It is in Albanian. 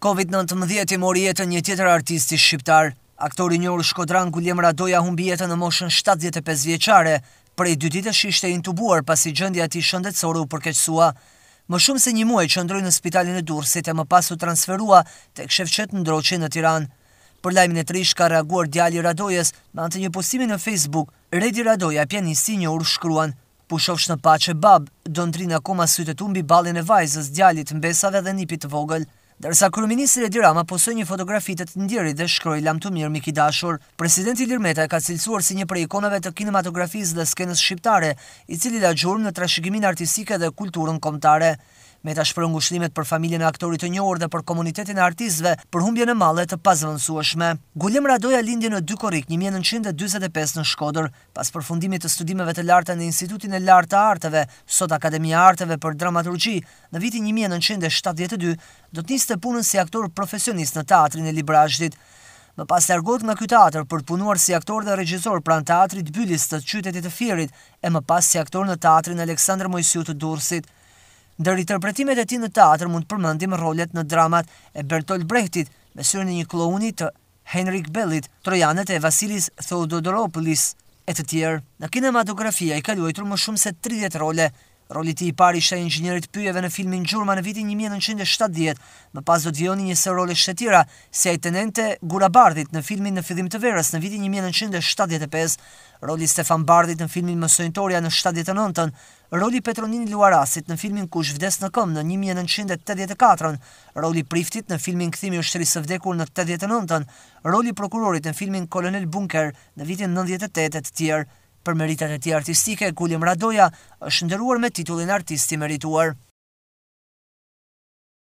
Covid-19 i mori jetën një tjetër artisti shqiptar. Aktori njërë Shkodran Gulliem Radoja humbi jetën në moshën 75 vjeqare, prej dy ditë shi ishte intubuar pasi gjëndja ti u përkeqësua. Më shumë se një muaj që ndrojnë në spitalin e Durësit e më pasu transferua të kshefqet në droqin në Tiran. Për lajmin e trish ka reaguar djali Radojes në antë një postimi në Facebook, Redi Radoja pjanisti një urë shkruan. Pushofsh në pache bab, do ndrinë akoma sytet umbi balin e vajzës djalit mbesave dhe nipit vogël. Dërsa kërëministri e dirama posoj një fotografitet të ndjeri dhe shkroj lam të mirë Miki Dashur, presidenti Lirmeta ka cilësuar si një prej ikonave të kinematografisë dhe skenës shqiptare, i cili da gjurë në trashëgimin artistike dhe kulturën komtare me ta shpërë ngushtimet për familjen e aktorit të njohur dhe për komunitetin e artistëve për humbjen e malle të pazëvendësueshme. Gullim Radoja lindi në Dykorrik 1945 në Shkodër, pas përfundimit të studimeve të larta në Institutin e Lartë të Arteve, sot Akademia Arteve për Dramaturgji, në vitin 1972 do të niste punën si aktor profesionist në teatrin e Librazhdit. Më pas largohet nga ky teatr për të punuar si aktor dhe regjisor pranë teatrit Bylis të qytetit të Fierit e më pas si aktor në teatrin Aleksandër Mojsiu të Durrësit. Ndër interpretimet e ti në teatr mund përmëndim rolet në dramat e Bertolt Brechtit me syrën e një klouni të Henrik Bellit, trojanet e Vasilis Theodoropolis e të tjerë. Në kinematografia i ka luajtur më shumë se 30 role, Roli ti i pari ishte inxinjerit pyjeve në filmin Gjurma në vitin 1970, më pas do të vjoni njëse roli shtetira, si ajtë nente Gura Bardit në filmin në fidhim të verës në vitin 1975, roli Stefan Bardit në filmin Mësojntoria në 79 roli Petronini Luarasit në filmin Kush Vdes në Këm në 1984 roli Priftit në filmin Këthimi është së Vdekur në 89 roli Prokurorit në filmin Kolonel Bunker në vitin 98 të tjerë, Për meritat e ti artistike, Gullim Radoja është ndëruar me titullin artisti merituar.